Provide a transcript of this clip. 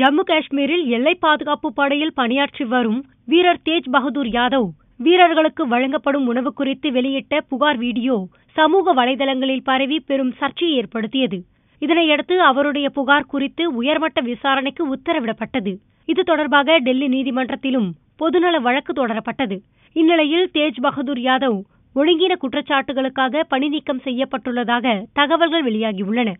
ஜம்மு காஷ்மீரில் எல்லை பாதுகாப்பு படையில் பணியாற்றி வரும் வீரர் தேஜ் பகதூர் யாதவ் வீரர்களுக்கு வழங்கப்படும் உணவு குறித்து வெளியிட்ட புகார் வீடியோ சமூக வலைதளங்களில் பரவி பெரும் சர்ச்சையை ஏற்படுத்தியது இதனையடுத்து அவருடைய புகார் குறித்து உயர்மட்ட விசாரணைக்கு உத்தரவிடப்பட்டது இது தொடர்பாக டெல்லி நீதிமன்றத்திலும் பொதுநல வழக்கு தொடரப்பட்டது இந்நிலையில் தேஜ் பகதூர் யாதவ் ஒழுங்கின குற்றச்சாட்டுகளுக்காக பணி நீக்கம் செய்யப்பட்டுள்ளதாக தகவல்கள் வெளியாகியுள்ளன